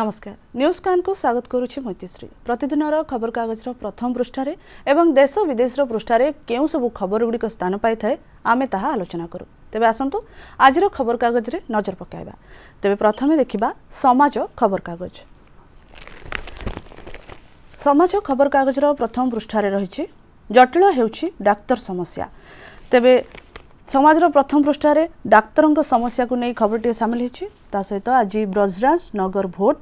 ନମସ୍କାର ନ୍ୟୁଜ୍କାନ୍କୁ ସ୍ୱାଗତ କରୁଛି ମୈତିଶ୍ରୀ ପ୍ରତିଦିନର ଖବରକାଗଜର ପ୍ରଥମ ପୃଷ୍ଠାରେ ଏବଂ ଦେଶ ବିଦେଶର ପୃଷ୍ଠାରେ କେଉଁ ସବୁ ଖବରଗୁଡ଼ିକ ସ୍ଥାନ ପାଇଥାଏ ଆମେ ତାହା ଆଲୋଚନା କରୁ ତେବେ ଆସନ୍ତୁ ଆଜିର ଖବରକାଗଜରେ ନଜର ପକାଇବା ତେବେ ପ୍ରଥମେ ଦେଖିବା ସମାଜ ଖବରକାଗଜ ସମାଜ ଖବରକାଗଜର ପ୍ରଥମ ପୃଷ୍ଠାରେ ରହିଛି ଜଟିଳ ହେଉଛି ଡାକ୍ତର ସମସ୍ୟା ତେବେ ସମାଜର ପ୍ରଥମ ପୃଷ୍ଠାରେ ଡାକ୍ତରଙ୍କ ସମସ୍ୟାକୁ ନେଇ ଖବରଟିଏ ସାମିଲ ହୋଇଛି ତା ସହିତ ଆଜି ବ୍ରଜରାଜ ନଗର ଭୋଟ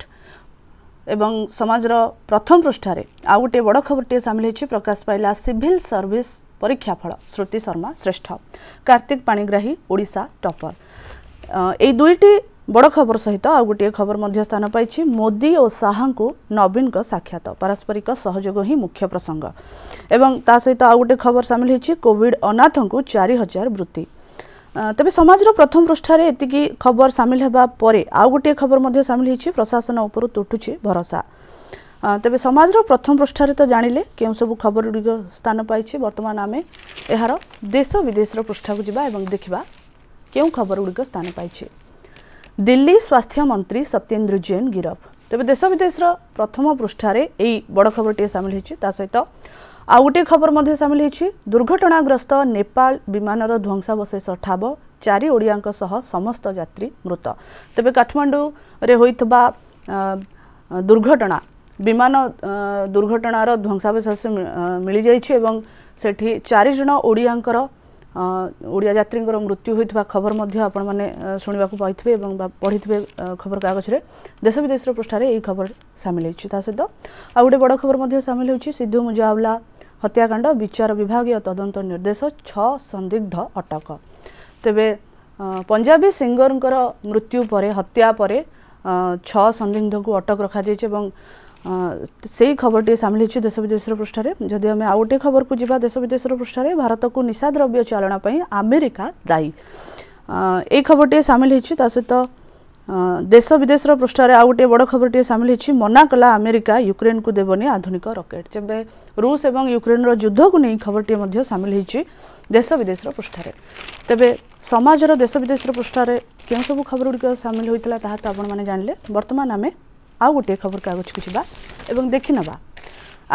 ଏବଂ ସମାଜର ପ୍ରଥମ ପୃଷ୍ଠାରେ ଆଉ ଗୋଟିଏ ବଡ଼ ଖବରଟିଏ ସାମିଲ ହୋଇଛି ପ୍ରକାଶ ପାଇଲା ସିଭିଲ ସର୍ଭିସ ପରୀକ୍ଷା ଫଳ ଶ୍ରୁତି ଶର୍ମା ଶ୍ରେଷ୍ଠ କାର୍ତ୍ତିକ ପାଣିଗ୍ରାହୀ ଓଡ଼ିଶା ଟପର ଏଇ ଦୁଇଟି ବଡ଼ ଖବର ସହିତ ଆଉ ଗୋଟିଏ ଖବର ମଧ୍ୟ ସ୍ଥାନ ପାଇଛି ମୋଦୀ ଓ ଶାହାଙ୍କୁ ନବୀନଙ୍କ ସାକ୍ଷାତ ପାରସ୍ପରିକ ସହଯୋଗ ହିଁ ମୁଖ୍ୟ ପ୍ରସଙ୍ଗ ଏବଂ ତା ସହିତ ଆଉ ଗୋଟିଏ ଖବର ସାମିଲ ହୋଇଛି କୋଭିଡ ଅନାଥଙ୍କୁ ଚାରି ହଜାର ବୃତ୍ତି ତେବେ ସମାଜର ପ୍ରଥମ ପୃଷ୍ଠାରେ ଏତିକି ଖବର ସାମିଲ ହେବା ପରେ ଆଉ ଗୋଟିଏ ଖବର ମଧ୍ୟ ସାମିଲ ହୋଇଛି ପ୍ରଶାସନ ଉପରୁ ତୁଟୁଛି ଭରସା ତେବେ ସମାଜର ପ୍ରଥମ ପୃଷ୍ଠାରେ ତ ଜାଣିଲେ କେଉଁ ସବୁ ଖବରଗୁଡ଼ିକ ସ୍ଥାନ ପାଇଛି ବର୍ତ୍ତମାନ ଆମେ ଏହାର ଦେଶ ବିଦେଶର ପୃଷ୍ଠାକୁ ଯିବା ଏବଂ ଦେଖିବା କେଉଁ ଖବରଗୁଡ଼ିକ ସ୍ଥାନ ପାଇଛି ଦିଲ୍ଲୀ ସ୍ୱାସ୍ଥ୍ୟ ମନ୍ତ୍ରୀ ସତ୍ୟେନ୍ଦ୍ର ଜୈନ ଗିରଫ ତେବେ ଦେଶ ବିଦେଶର ପ୍ରଥମ ପୃଷ୍ଠାରେ ଏହି ବଡ଼ ଖବରଟିଏ ସାମିଲ ହୋଇଛି ତା ସହିତ ଆଉ ଗୋଟିଏ ଖବର ମଧ୍ୟ ସାମିଲ ହୋଇଛି ଦୁର୍ଘଟଣାଗ୍ରସ୍ତ ନେପାଳ ବିମାନର ଧ୍ୱଂସାବଶେଷ ଠାବ ଚାରି ଓଡ଼ିଆଙ୍କ ସହ ସମସ୍ତ ଯାତ୍ରୀ ମୃତ ତେବେ କାଠମାଣ୍ଡୁରେ ହୋଇଥିବା ଦୁର୍ଘଟଣା ବିମାନ ଦୁର୍ଘଟଣାର ଧ୍ୱଂସାବଶେଷ ମିଳିଯାଇଛି ଏବଂ ସେଠି ଚାରିଜଣ ଓଡ଼ିଆଙ୍କର ଓଡ଼ିଆ ଯାତ୍ରୀଙ୍କର ମୃତ୍ୟୁ ହୋଇଥିବା ଖବର ମଧ୍ୟ ଆପଣମାନେ ଶୁଣିବାକୁ ପାଇଥିବେ ଏବଂ ପଢ଼ିଥିବେ ଖବରକାଗଜରେ ଦେଶ ବିଦେଶର ପୃଷ୍ଠାରେ ଏହି ଖବର ସାମିଲ ହୋଇଛି ତା ସହିତ ଆଉ ଗୋଟେ ବଡ଼ ଖବର ମଧ୍ୟ ସାମିଲ ହେଉଛି ସିଦ୍ଧୁ ମୁଜାଉଲା ହତ୍ୟାକାଣ୍ଡ ବିଚାର ବିଭାଗୀୟ ତଦନ୍ତ ନିର୍ଦ୍ଦେଶ ଛଅ ସନ୍ଦିଗ୍ଧ ଅଟକ ତେବେ ପଞ୍ଜାବୀ ସିଙ୍ଗରଙ୍କର ମୃତ୍ୟୁ ପରେ ହତ୍ୟା ପରେ ଛଅ ସନ୍ଦିଗ୍ଧଙ୍କୁ ଅଟକ ରଖାଯାଇଛି ଏବଂ ସେଇ ଖବରଟି ସାମିଲ ହୋଇଛି ଦେଶ ବିଦେଶର ପୃଷ୍ଠାରେ ଯଦି ଆମେ ଆଉ ଗୋଟିଏ ଖବରକୁ ଯିବା ଦେଶ ବିଦେଶର ପୃଷ୍ଠାରେ ଭାରତକୁ ନିଶା ଦ୍ରବ୍ୟ ଚାଳନା ପାଇଁ ଆମେରିକା ଦାୟୀ ଏଇ ଖବରଟିଏ ସାମିଲ ହୋଇଛି ତା ସହିତ ଦେଶ ବିଦେଶର ପୃଷ୍ଠାରେ ଆଉ ଗୋଟିଏ ବଡ଼ ଖବରଟିଏ ସାମିଲ ହୋଇଛି ମନା କଲା ଆମେରିକା ୟୁକ୍ରେନ୍କୁ ଦେବନି ଆଧୁନିକ ରକେଟ୍ ଯେବେ ରୁଷ ଏବଂ ୟୁକ୍ରେନ୍ର ଯୁଦ୍ଧକୁ ନେଇ ଖବରଟିଏ ମଧ୍ୟ ସାମିଲ ହୋଇଛି ଦେଶ ବିଦେଶର ପୃଷ୍ଠାରେ ତେବେ ସମାଜର ଦେଶ ବିଦେଶର ପୃଷ୍ଠାରେ କେଉଁ ସବୁ ଖବରଗୁଡ଼ିକ ସାମିଲ ହୋଇଥିଲା ତାହା ତ ଆପଣମାନେ ଜାଣିଲେ ବର୍ତ୍ତମାନ ଆମେ ଆଉ ଗୋଟିଏ ଖବରକାଗଜକୁ ଯିବା ଏବଂ ଦେଖିନେବା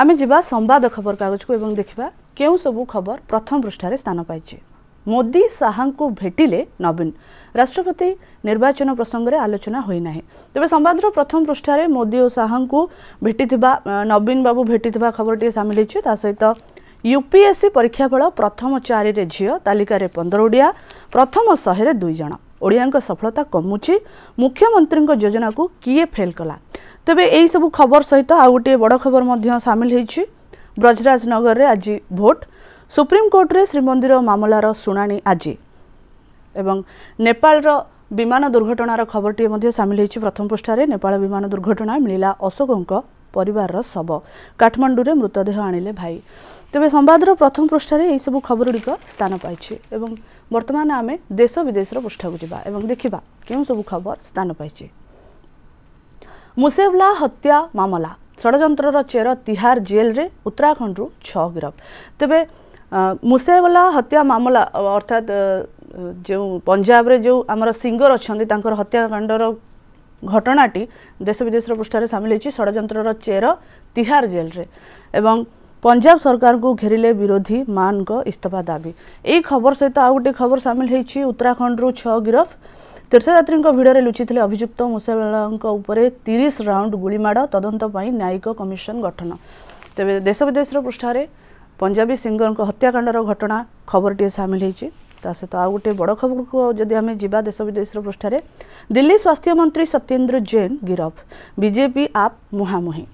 ଆମେ ଯିବା ସମ୍ବାଦ ଖବରକାଗଜକୁ ଏବଂ ଦେଖିବା କେଉଁ ସବୁ ଖବର ପ୍ରଥମ ପୃଷ୍ଠାରେ ସ୍ଥାନ ପାଇଛି ମୋଦି ଶାହାଙ୍କୁ ଭେଟିଲେ ନବୀନ ରାଷ୍ଟ୍ରପତି ନିର୍ବାଚନ ପ୍ରସଙ୍ଗରେ ଆଲୋଚନା ହୋଇନାହିଁ ତେବେ ସମ୍ବାଦର ପ୍ରଥମ ପୃଷ୍ଠାରେ ମୋଦି ଓ ଶାହାଙ୍କୁ ଭେଟିଥିବା ନବୀନ ବାବୁ ଭେଟିଥିବା ଖବରଟିଏ ସାମିଲ ହୋଇଛି ତା ସହିତ ୟୁପିଏସ୍ସି ପରୀକ୍ଷାଫଳ ପ୍ରଥମ ଚାରିରେ ଝିଅ ତାଲିକାରେ ପନ୍ଦର ଓଡ଼ିଆ ପ୍ରଥମ ଶହେରେ ଦୁଇ ଜଣ ଓଡ଼ିଆଙ୍କ ସଫଳତା କମୁଛି ମୁଖ୍ୟମନ୍ତ୍ରୀଙ୍କ ଯୋଜନାକୁ କିଏ ଫେଲ୍ କଲା ତେବେ ଏହିସବୁ ଖବର ସହିତ ଆଉ ଗୋଟିଏ ବଡ଼ ଖବର ମଧ୍ୟ ସାମିଲ ହୋଇଛି ବ୍ରଜରାଜନଗରରେ ଆଜି ଭୋଟ ସୁପ୍ରିମକୋର୍ଟରେ ଶ୍ରୀମନ୍ଦିର ମାମଲାର ଶୁଣାଣି ଆଜି ଏବଂ ନେପାଳର ବିମାନ ଦୁର୍ଘଟଣାର ଖବରଟିଏ ମଧ୍ୟ ସାମିଲ ହୋଇଛି ପ୍ରଥମ ପୃଷ୍ଠାରେ ନେପାଳ ବିମାନ ଦୁର୍ଘଟଣା ମିଳିଲା ଅଶୋକଙ୍କ ପରିବାରର ଶବ କାଠମାଣ୍ଡୁରେ ମୃତଦେହ ଆଣିଲେ ଭାଇ ତେବେ ସମ୍ବାଦର ପ୍ରଥମ ପୃଷ୍ଠାରେ ଏହିସବୁ ଖବରଗୁଡ଼ିକ ସ୍ଥାନ ପାଇଛି ଏବଂ ବର୍ତ୍ତମାନ ଆମେ ଦେଶ ବିଦେଶର ପୃଷ୍ଠାକୁ ଯିବା ଏବଂ ଦେଖିବା କେଉଁ ସବୁ ଖବର ସ୍ଥାନ ପାଇଛି ମୁସେଭଲା ହତ୍ୟା ମାମଲା ଷଡ଼ଯନ୍ତ୍ରର ଚେର ତିହାର ଜେଲ୍ରେ ଉତ୍ତରାଖଣ୍ଡରୁ ଛଅ ଗିରଫ ତେବେ ମୁସେବଲା ହତ୍ୟା ମାମଲା ଅର୍ଥାତ ଯେଉଁ ପଞ୍ଜାବରେ ଯେଉଁ ଆମର ସିଙ୍ଗର ଅଛନ୍ତି ତାଙ୍କର ହତ୍ୟାକାଣ୍ଡର ଘଟଣାଟି ଦେଶ ବିଦେଶର ପୃଷ୍ଠାରେ ସାମିଲ ହୋଇଛି ଷଡ଼ଯନ୍ତ୍ରର ଚେର ତିହାର ଜେଲ୍ରେ ଏବଂ পঞ্জাব সরকারকে ঘেরিলে বিরোধী মানক ইস্তফা দাবি এই খবর সহ আউ গোটে খবর সামিল হয়েছে উত্তরাখণ্ডর ছ গিরফ ତୀର୍ଥଯାତ୍ରୀଙ୍କ ଭିଡ଼ରେ ଲୁଚିଥିଲେ ଅଭିଯୁକ୍ତ ମୁସେଲଙ୍କ ଉପରେ ତିରିଶ ରାଉଣ୍ଡ ଗୁଳିମାଡ଼ ତଦନ୍ତ ପାଇଁ ନ୍ୟାୟିକ କମିଶନ ଗଠନ ତେବେ ଦେଶ ବିଦେଶର ପୃଷ୍ଠାରେ ପଞ୍ଜାବୀ ସିଙ୍ଗରଙ୍କ ହତ୍ୟାକାଣ୍ଡର ଘଟଣା ଖବରଟିଏ ସାମିଲ ହେଇଛି ତା ସହିତ ଆଉ ଗୋଟିଏ ବଡ଼ ଖବରକୁ ଯଦି ଆମେ ଯିବା ଦେଶ ବିଦେଶର ପୃଷ୍ଠାରେ ଦିଲ୍ଲୀ ସ୍ୱାସ୍ଥ୍ୟ ମନ୍ତ୍ରୀ ସତ୍ୟେନ୍ଦ୍ର ଜୈନ ଗିରଫ ବିଜେପି ଆପ୍ ମୁହାଁମୁହିଁ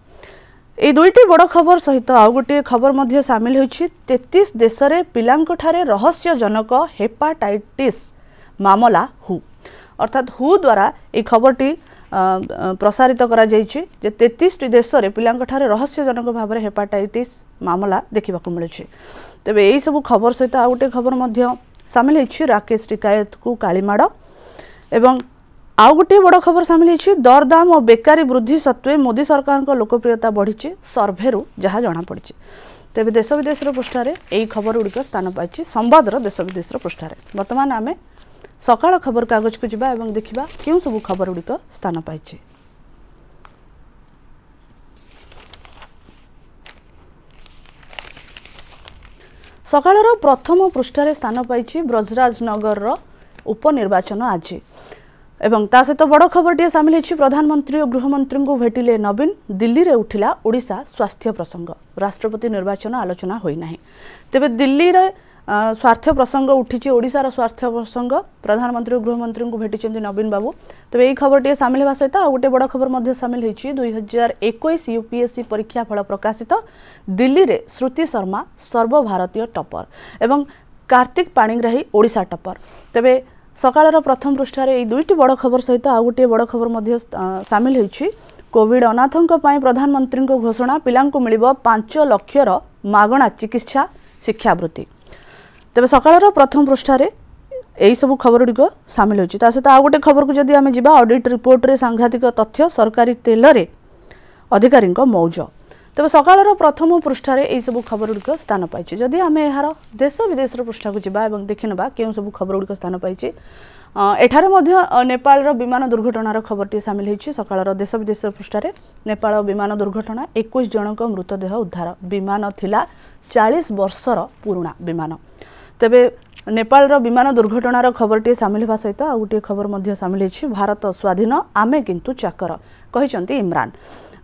এই দুইটি বড় খবর সহিত আউ গোটিয়ে খবর মধ্যে সামিল হয়েছে তেত্রিশ দেশে পিলাঙ্ঠারে রহস্যজনক হেপাটাইটিস মামলা হু অর্থাৎ হু দ্বারা এই খবরটি প্রসারিত করা যাইছি যে তেত্রিশটি দেশে পিলাঙ্ঠারে রহস্যজনক ভাবে হেপাটাইটিস মামলা দেখা মিলুছে তবে এইসব খবর সহ আউ গোটিয়ে খবর মধ্যে সামিল হয়েছে রাকেশ টিকায়তু কালীমাড় এবং ଆଉ ଗୋଟିଏ ବଡ଼ ଖବର ସାମିଲ ହୋଇଛି ଦରଦାମ ଓ ବେକାରୀ ବୃଦ୍ଧି ସତ୍ତ୍ୱେ ମୋଦି ସରକାରଙ୍କ ଲୋକପ୍ରିୟତା ବଢ଼ିଛି ସର୍ଭେରୁ ଯାହା ଜଣାପଡ଼ିଛି ତେବେ ଦେଶ ବିଦେଶର ପୃଷ୍ଠାରେ ଏହି ଖବରଗୁଡ଼ିକ ସ୍ଥାନ ପାଇଛି ସମ୍ବାଦର ଦେଶ ବିଦେଶର ପୃଷ୍ଠାରେ ବର୍ତ୍ତମାନ ଆମେ ସକାଳ ଖବରକାଗଜକୁ ଯିବା ଏବଂ ଦେଖିବା କେଉଁ ସବୁ ଖବରଗୁଡ଼ିକ ସ୍ଥାନ ପାଇଛି ସକାଳର ପ୍ରଥମ ପୃଷ୍ଠାରେ ସ୍ଥାନ ପାଇଛି ବ୍ରଜରାଜନଗରର ଉପନିର୍ବାଚନ ଆଜି एवं तासे तो बड़ो खबर टे साम गृहमंत्री को भेटिले नवीन दिल्ली रे उठिला उठिलाडा स्वास्थ्य प्रसंग राष्ट्रपति निर्वाचन आलोचना होई नाही दिल्ली रे हुना तिल्ली र स्वर्थ प्रसङ्ग उठिचिओ स्वार्थ गृहमंत्री को भेटि भेटिन्छ नवीन बाबू तपाईँ एई खबर टिए आ आउटे बड़ो खबर साम दुई हजार 2021 यूपीएससी परीक्षा फल प्रकाशित दिल्ली रे श्रुति शर्मा सर्वभारतीय टपर एग्राहीशा टपर तबे ସକାଳର ପ୍ରଥମ ପୃଷ୍ଠାରେ ଏଇ ଦୁଇଟି ବଡ଼ ଖବର ସହିତ ଆଉ ଗୋଟିଏ ବଡ଼ ଖବର ମଧ୍ୟ ସାମିଲ ହୋଇଛି କୋଭିଡ୍ ଅନାଥଙ୍କ ପାଇଁ ପ୍ରଧାନମନ୍ତ୍ରୀଙ୍କ ଘୋଷଣା ପିଲାଙ୍କୁ ମିଳିବ ପାଞ୍ଚ ଲକ୍ଷର ମାଗଣା ଚିକିତ୍ସା ଶିକ୍ଷାବୃତ୍ତି ତେବେ ସକାଳର ପ୍ରଥମ ପୃଷ୍ଠାରେ ଏହିସବୁ ଖବରଗୁଡ଼ିକ ସାମିଲ ହୋଇଛି ତା ସହିତ ଆଉ ଗୋଟିଏ ଖବରକୁ ଯଦି ଆମେ ଯିବା ଅଡିଟ୍ ରିପୋର୍ଟରେ ସାଂଘାତିକ ତଥ୍ୟ ସରକାରୀ ତେଲରେ ଅଧିକାରୀଙ୍କ ମୌଜ ତେବେ ସକାଳର ପ୍ରଥମ ପୃଷ୍ଠାରେ ଏହିସବୁ ଖବରଗୁଡ଼ିକ ସ୍ଥାନ ପାଇଛି ଯଦି ଆମେ ଏହାର ଦେଶ ବିଦେଶର ପୃଷ୍ଠାକୁ ଯିବା ଏବଂ ଦେଖିନେବା କେଉଁ ସବୁ ଖବରଗୁଡ଼ିକ ସ୍ଥାନ ପାଇଛି ଏଠାରେ ମଧ୍ୟ ନେପାଳର ବିମାନ ଦୁର୍ଘଟଣାର ଖବରଟି ସାମିଲ ହୋଇଛି ସକାଳର ଦେଶ ବିଦେଶର ପୃଷ୍ଠାରେ ନେପାଳ ବିମାନ ଦୁର୍ଘଟଣା ଏକୋଇଶ ଜଣଙ୍କ ମୃତଦେହ ଉଦ୍ଧାର ବିମାନ ଥିଲା ଚାଳିଶ ବର୍ଷର ପୁରୁଣା ବିମାନ ତେବେ ନେପାଳର ବିମାନ ଦୁର୍ଘଟଣାର ଖବରଟିଏ ସାମିଲ ହେବା ସହିତ ଆଉ ଗୋଟିଏ ଖବର ମଧ୍ୟ ସାମିଲ ହୋଇଛି ଭାରତ ସ୍ୱାଧୀନ ଆମେ କିନ୍ତୁ ଚାକର କହିଛନ୍ତି ଇମ୍ରାନ୍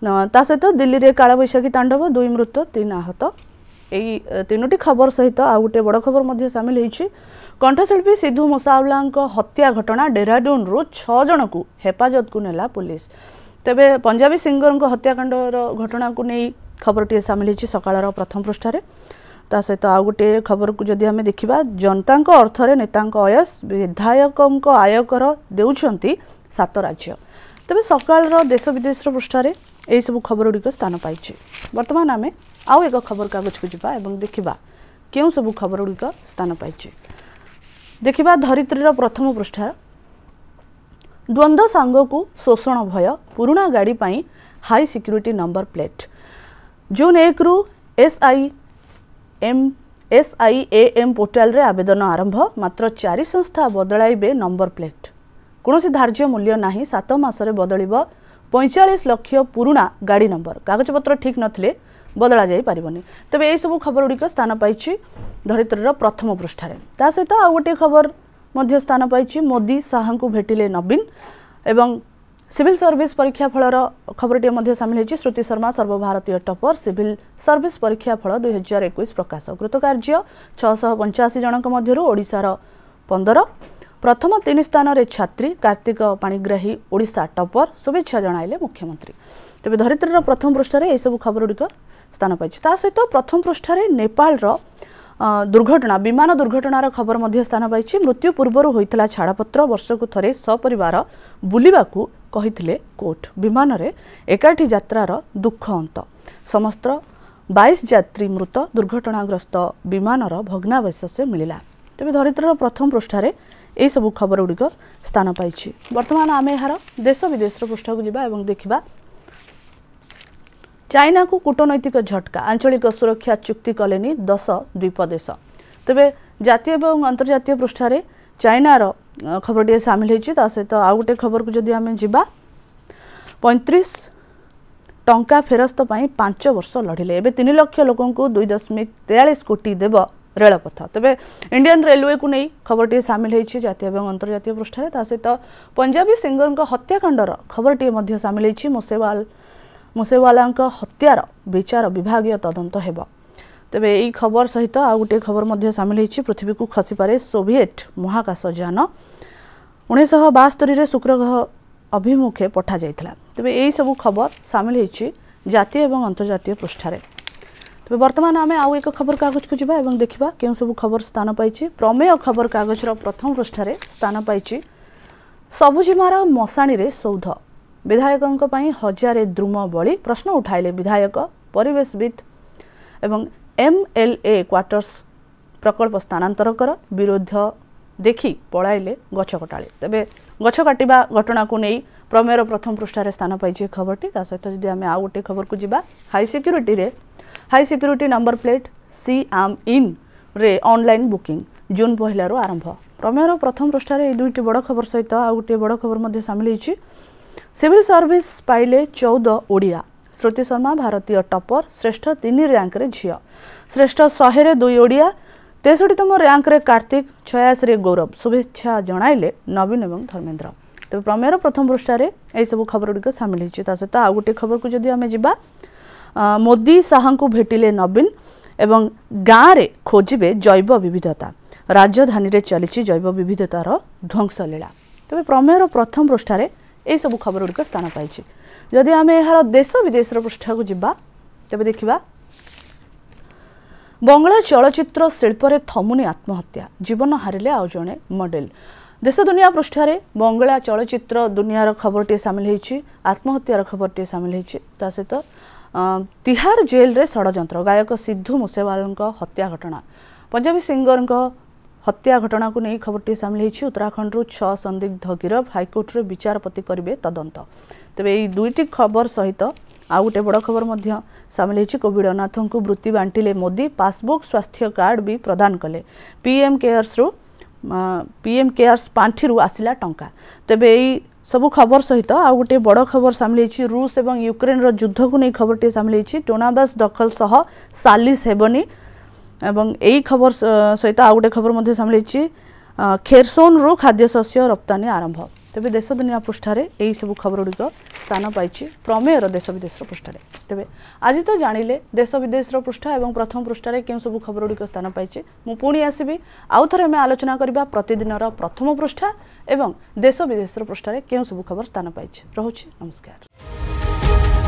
ତା ସହିତ ଦିଲ୍ଲୀରେ କାଳବୈଶାଖୀ ତାଣ୍ଡବ ଦୁଇ ମୃତ ତିନି ଆହତ ଏଇ ତିନୋଟି ଖବର ସହିତ ଆଉ ଗୋଟିଏ ବଡ଼ ଖବର ମଧ୍ୟ ସାମିଲ ହୋଇଛି କଣ୍ଠଶିଳ୍ପୀ ସିଦ୍ଧୁ ମୁସାଓଲାଙ୍କ ହତ୍ୟା ଘଟଣା ଡେରାଡୁନ୍ରୁ ଛଅ ଜଣକୁ ହେପାଜତକୁ ନେଲା ପୁଲିସ ତେବେ ପଞ୍ଜାବୀ ସିଙ୍ଗରଙ୍କ ହତ୍ୟାକାଣ୍ଡର ଘଟଣାକୁ ନେଇ ଖବରଟିଏ ସାମିଲ ହୋଇଛି ସକାଳର ପ୍ରଥମ ପୃଷ୍ଠାରେ ତା ସହିତ ଆଉ ଗୋଟିଏ ଖବରକୁ ଯଦି ଆମେ ଦେଖିବା ଜନତାଙ୍କ ଅର୍ଥରେ ନେତାଙ୍କ ଅୟସ ବିଧାୟକଙ୍କ ଆୟକର ଦେଉଛନ୍ତି ସାତ ରାଜ୍ୟ ତେବେ ସକାଳର ଦେଶ ବିଦେଶର ପୃଷ୍ଠାରେ এই সব খবরৰ উলি ক স্থান পাইছে বৰ্তমান আমি আৰু এক খবৰ কা গুছ গুজা আৰু দেখিবা কিউ সবু খবৰৰ উলি ক স্থান পাইছে দেখিবা ধৰিত্ৰীৰ প্ৰথম পৃষ্ঠা দ্বন্দ্ব সংগক শোষণ ভয় পুৰণা গাড়ী পাই high security number plate June 1 ৰ SI MSIAM পৰ্টেল ৰ আবেদন আৰম্ভ মাত্ৰ চাৰি সংস্থা বদলাইবে নম্বৰ প্লেট কোনো সি ধাৰ্য মূল্য নাই সাত মাহৰ বদলিবা पैँचालिस लक्ष पु गाडी नम्बर कागजपत्र ठिक नै बदलाइ पारि तपाईँ सब खबर गुडिक स्थान पाँच धरित्र प्रथम पृष्ठ ता तासहित आउट खबर स्थान पाँच मोदी शाहको भेटिले नवीन एवं सिविल सर्विस परीक्षा फलर खबरटी श्रुति शर्मा सर्वभारतीय टपर सिभ सर्भिस परीक्षाफल दुई हजार एकैस प्रकाश कृतर्ज्य छ पञ्चासी जनको मध्यसार पन्ध्र ପ୍ରଥମ ତିନି ସ୍ଥାନରେ ଛାତ୍ରୀ କାର୍ତ୍ତିକ ପାଣିଗ୍ରାହୀ ଓଡ଼ିଶା ଟପର ଶୁଭେଚ୍ଛା ଜଣାଇଲେ ମୁଖ୍ୟମନ୍ତ୍ରୀ ତେବେ ଧରିତ୍ରୀର ପ୍ରଥମ ପୃଷ୍ଠାରେ ଏହିସବୁ ଖବରଗୁଡ଼ିକ ସ୍ଥାନ ପାଇଛି ତା ସହିତ ପ୍ରଥମ ପୃଷ୍ଠାରେ ନେପାଳର ଦୁର୍ଘଟଣା ବିମାନ ଦୁର୍ଘଟଣାର ଖବର ମଧ୍ୟ ସ୍ଥାନ ପାଇଛି ମୃତ୍ୟୁ ପୂର୍ବରୁ ହୋଇଥିଲା ଛାଡ଼ପତ୍ର ବର୍ଷକୁ ଥରେ ସପରିବାର ବୁଲିବାକୁ କହିଥିଲେ କୋର୍ଟ ବିମାନରେ ଏକାଠି ଯାତ୍ରାର ଦୁଃଖ ଅନ୍ତ ସମସ୍ତ ବାଇଶ ଯାତ୍ରୀ ମୃତ ଦୁର୍ଘଟଣାଗ୍ରସ୍ତ ବିମାନର ଭଗ୍ନାବଶେଷ ମିଳିଲା ତେବେ ଧରିତ୍ରର ପ୍ରଥମ ପୃଷ୍ଠାରେ सब खबर गुडिक स्थान पाँच वर्तमान आम यहाँ देश विदेश पृष्ठ जुन देखा को कूटनैतिक झटका आंचलिक सुरक्षा चुक्ति कले देश त जातीय अन्तर्जातीय पृष्ठ चाइनार खबर टे साम त सहित आउँ गए खबरको जि पिस टा फेरास्तै पाँच वर्ष लडिए लोक दुई दशमिक तेयालिस कोटी दब ରେଳପଥ ତେବେ ଇଣ୍ଡିଆନ୍ ରେଲୱେକୁ ନେଇ ଖବରଟିଏ ସାମିଲ ହୋଇଛି ଜାତୀୟ ଏବଂ ଅନ୍ତର୍ଜାତୀୟ ପୃଷ୍ଠାରେ ତା ସହିତ ପଞ୍ଜାବୀ ସିଙ୍ଗରଙ୍କ ହତ୍ୟାକାଣ୍ଡର ଖବରଟିଏ ମଧ୍ୟ ସାମିଲ ହୋଇଛି ମୁସେୱାଲ ମୁସେୱାଲାଙ୍କ ହତ୍ୟାର ବିଚାର ବିଭାଗୀୟ ତଦନ୍ତ ହେବ ତେବେ ଏହି ଖବର ସହିତ ଆଉ ଗୋଟିଏ ଖବର ମଧ୍ୟ ସାମିଲ ହୋଇଛି ପୃଥିବୀକୁ ଖସିପାରେ ସୋଭିଏଟ୍ ମହାକାଶ ଯାନ ଉଣେଇଶହ ବାସ୍ତରୀରେ ଶୁକ୍ର ଗ୍ରହ ଅଭିମୁଖେ ପଠାଯାଇଥିଲା ତେବେ ଏହିସବୁ ଖବର ସାମିଲ ହୋଇଛି ଜାତୀୟ ଏବଂ ଅନ୍ତର୍ଜାତୀୟ ପୃଷ୍ଠାରେ তবে বর্তমান আমি আউ এক খবরকাগজକୁ ଯିବା ଏବଂ ଦେଖିବା କେଉଁ ସବୁ ଖବର ସ୍ଥାନ ପାଇଛି ପ୍ରମେୟ ଖବରକାଗଜର ପ୍ରଥମ ପୃଷ୍ଠାରେ ସ୍ଥାନ ପାଇଛି ସବୁଜିମାର ମଶାଣିରେ ସୌଧ ବିଧାୟକଙ୍କ ପାଇଁ ହଜାରେ ଦ୍ରୁମ ବଳି ପ୍ରଶ୍ନ ଉଠାଇଲେ ବିଧାୟକ ପରିବେଶବିତ୍ ଏବଂ ଏମ୍ଏଲ୍ଏ କ୍ୱାର୍ଟର୍ସ ପ୍ରକଳ୍ପ ସ୍ଥାନାନ୍ତର କର ବିରୋଧ ଦେଖି ପଳାଇଲେ ଗଛ କଟାଳି ତେବେ ଗଛ କାଟିବା ଘଟଣାକୁ ନେଇ ପ୍ରମେୟର ପ୍ରଥମ ପୃଷ୍ଠାରେ ସ୍ଥାନ ପାଇଛି ଖବରଟି ତା ସହିତ ଯଦି ଆମେ ଆଉ ଗୋଟିଏ ଖବରକୁ ଯିବା ହାଇ ସିକ୍ୟୁରିଟିରେ ହାଇ ସିକ୍ୟୁରିଟି ନମ୍ବର ପ୍ଲେଟ୍ ସି ଆମ୍ ଇନ୍ରେ ଅନଲାଇନ୍ ବୁକିଂ ଜୁନ୍ ପହିଲାରୁ ଆରମ୍ଭ ପ୍ରମେୟର ପ୍ରଥମ ପୃଷ୍ଠାରେ ଏହି ଦୁଇଟି ବଡ଼ ଖବର ସହିତ ଆଉ ଗୋଟିଏ ବଡ଼ ଖବର ମଧ୍ୟ ସାମିଲ ହୋଇଛି ସିଭିଲ୍ ସର୍ଭିସ୍ ପାଇଲେ ଚଉଦ ଓଡ଼ିଆ ଶ୍ରୁତି ଶର୍ମା ଭାରତୀୟ ଟପର ଶ୍ରେଷ୍ଠ ତିନି ର୍ୟାଙ୍କରେ ଝିଅ ଶ୍ରେଷ୍ଠ ଶହେରେ ଦୁଇ ଓଡ଼ିଆ ତେଷଠିତମ ର୍ୟାଙ୍କରେ କାର୍ତ୍ତିକ ଛୟାଅଶୀରେ ଗୌରବ ଶୁଭେଚ୍ଛା ଜଣାଇଲେ ନବୀନ ଏବଂ ଧର୍ମେନ୍ଦ୍ର ତେବେ ପ୍ରମେୟର ପ୍ରଥମ ପୃଷ୍ଠାରେ ଏହିସବୁ ଖବରଗୁଡ଼ିକ ସାମିଲ ହୋଇଛି ତା ସହିତ ଆଉ ଗୋଟିଏ ଖବରକୁ ଯଦି ଆମେ ଯିବା ମୋଦି ଶାହାଙ୍କୁ ଭେଟିଲେ ନବୀନ ଏବଂ ଗାଁରେ ଖୋଜିବେ ଜୈବ ବିବିଧତା ରାଜଧାନୀରେ ଚାଲିଛି ଜୈବ ବିବିଧତାର ଧ୍ୱଂସଲୀଳା ତେବେ ପ୍ରମେୟର ପ୍ରଥମ ପୃଷ୍ଠାରେ ଏହିସବୁ ଖବର ଗୁଡ଼ିକ ସ୍ଥାନ ପାଇଛି ଯଦି ଆମେ ଏହାର ଦେଶ ବିଦେଶର ପୃଷ୍ଠାକୁ ଯିବା ତେବେ ଦେଖିବା ବଙ୍ଗଳା ଚଳଚ୍ଚିତ୍ର ଶିଳ୍ପରେ ଥମୁନି ଆତ୍ମହତ୍ୟା ଜୀବନ ହାରିଲେ ଆଉ ଜଣେ ମଡେଲ ଦେଶ ଦୁନିଆ ପୃଷ୍ଠାରେ ବଙ୍ଗଳା ଚଳଚ୍ଚିତ୍ର ଦୁନିଆର ଖବରଟିଏ ସାମିଲ ହୋଇଛି ଆତ୍ମହତ୍ୟାର ଖବରଟିଏ ସାମିଲ ହୋଇଛି ତା ସହିତ ତିହାର ଜେଲ୍ରେ ଷଡ଼ଯନ୍ତ୍ର ଗାୟକ ସିଦ୍ଧୁ ମୁସେୱାଲଙ୍କ ହତ୍ୟା ଘଟଣା ପଞ୍ଜାବୀ ସିଙ୍ଗରଙ୍କ ହତ୍ୟା ଘଟଣାକୁ ନେଇ ଖବରଟି ସାମିଲ ହୋଇଛି ଉତ୍ତରାଖଣ୍ଡରୁ ଛଅ ସନ୍ଦିଗ୍ଧ ଗିରଫ ହାଇକୋର୍ଟରେ ବିଚାରପତି କରିବେ ତଦନ୍ତ ତେବେ ଏହି ଦୁଇଟି ଖବର ସହିତ ଆଉ ଗୋଟେ ବଡ଼ ଖବର ମଧ୍ୟ ସାମିଲ ହୋଇଛି କୋଭିଡ଼ ଅନାଥଙ୍କୁ ବୃତ୍ତି ବାଣ୍ଟିଲେ ମୋଦି ପାସବୁକ୍ ସ୍ୱାସ୍ଥ୍ୟ କାର୍ଡ଼ ବି ପ୍ରଦାନ କଲେ ପିଏମ୍ କେୟାର୍ସରୁ ପିଏମ୍ କେୟାର୍ସ ପାଣ୍ଠିରୁ ଆସିଲା ଟଙ୍କା ତେବେ ଏହି ସବୁ ଖବର ସହିତ ଆଉ ଗୋଟିଏ ବଡ଼ ଖବର ସାମିଲ ହୋଇଛି ରୁଷ ଏବଂ ୟୁକ୍ରେନର ଯୁଦ୍ଧକୁ ନେଇ ଖବରଟିଏ ସାମିଲ ହୋଇଛି ଟୋନାବାସ ଦଖଲ ସହ ସାଲିସ ହେବନି ଏବଂ ଏଇ ଖବର ସହିତ ଆଉ ଗୋଟିଏ ଖବର ମଧ୍ୟ ସାମିଲ ହୋଇଛି ଖେରସୋନରୁ ଖାଦ୍ୟଶସ୍ୟ ରପ୍ତାନୀ ଆରମ୍ଭ ତେବେ ଦେଶ ଦୁନିଆ ପୃଷ୍ଠାରେ ଏହିସବୁ ଖବରଗୁଡ଼ିକ ସ୍ଥାନ ପାଇଛି ପ୍ରମେୟର ଦେଶ ବିଦେଶର ପୃଷ୍ଠାରେ ତେବେ ଆଜି ତ ଜାଣିଲେ ଦେଶ ବିଦେଶର ପୃଷ୍ଠା ଏବଂ ପ୍ରଥମ ପୃଷ୍ଠାରେ କେଉଁ ସବୁ ଖବରଗୁଡ଼ିକ ସ୍ଥାନ ପାଇଛି ମୁଁ ପୁଣି ଆସିବି ଆଉଥରେ ଆମେ ଆଲୋଚନା କରିବା ପ୍ରତିଦିନର ପ୍ରଥମ ପୃଷ୍ଠା ଏବଂ ଦେଶ ବିଦେଶର ପୃଷ୍ଠାରେ କେଉଁ ସବୁ ଖବର ସ୍ଥାନ ପାଇଛି ରହୁଛି ନମସ୍କାର